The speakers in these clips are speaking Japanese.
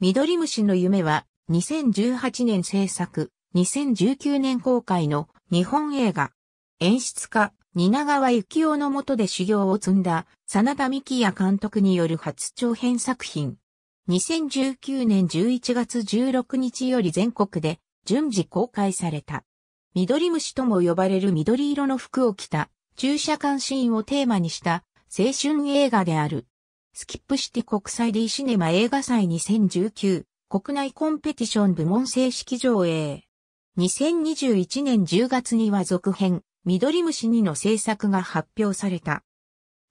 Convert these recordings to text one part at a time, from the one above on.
緑虫の夢は2018年制作、2019年公開の日本映画。演出家、蜷川幸雄の下で修行を積んだ、真田美希也監督による初長編作品。2019年11月16日より全国で順次公開された。緑虫とも呼ばれる緑色の服を着た、駐車監視員をテーマにした青春映画である。スキップシティ国際 D シネマ映画祭2019国内コンペティション部門正式上映。2021年10月には続編、緑虫2の制作が発表された。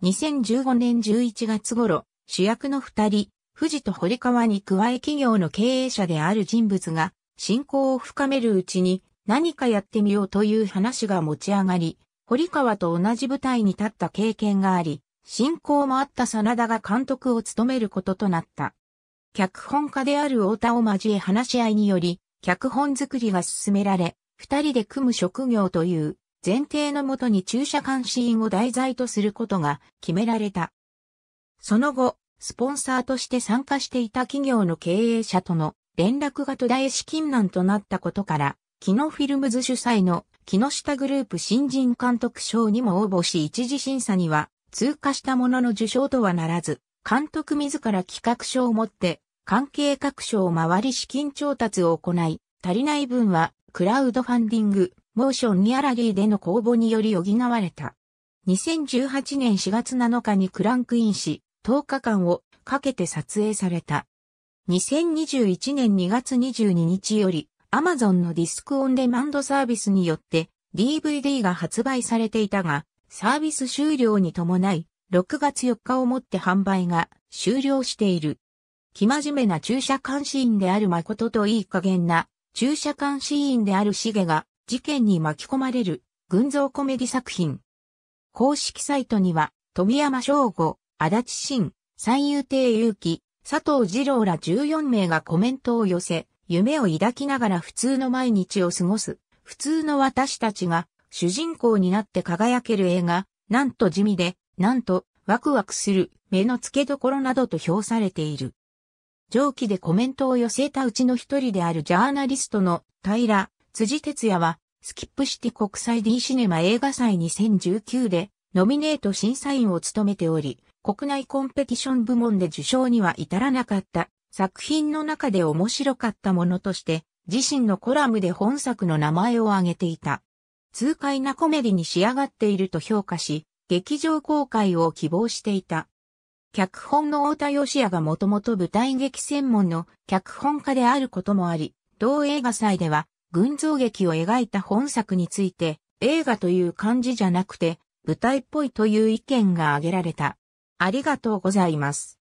2015年11月頃、主役の二人、富と堀川に加え企業の経営者である人物が、信仰を深めるうちに何かやってみようという話が持ち上がり、堀川と同じ舞台に立った経験があり、進行もあった真田が監督を務めることとなった。脚本家である太田を交え話し合いにより、脚本作りが進められ、二人で組む職業という前提のもとに駐車監視員を題材とすることが決められた。その後、スポンサーとして参加していた企業の経営者との連絡が途絶え資金難となったことから、木野フィルムズ主催の木下グループ新人監督賞にも応募し一次審査には通過したものの受賞とはならず、監督自ら企画書を持って、関係各所を回り資金調達を行い、足りない分は、クラウドファンディング、モーションギャラリーでの公募により補われた。2018年4月7日にクランクインし、10日間をかけて撮影された。2021年2月22日より、Amazon のディスクオンデマンドサービスによって DVD が発売されていたが、サービス終了に伴い、6月4日をもって販売が終了している。気真面目な駐車監視員である誠といい加減な駐車監視員であるシゲが事件に巻き込まれる群像コメディ作品。公式サイトには富山翔吾、足立真、三遊亭祐希、佐藤二郎ら14名がコメントを寄せ、夢を抱きながら普通の毎日を過ごす、普通の私たちが主人公になって輝ける映画、なんと地味で、なんとワクワクする目の付けどころなどと評されている。上記でコメントを寄せたうちの一人であるジャーナリストの平辻哲也は、スキップシティ国際 D シネマ映画祭2019でノミネート審査員を務めており、国内コンペティション部門で受賞には至らなかった作品の中で面白かったものとして、自身のコラムで本作の名前を挙げていた。痛快なコメディに仕上がっていると評価し、劇場公開を希望していた。脚本の太田義也がもともと舞台劇専門の脚本家であることもあり、同映画祭では群像劇を描いた本作について映画という感じじゃなくて舞台っぽいという意見が挙げられた。ありがとうございます。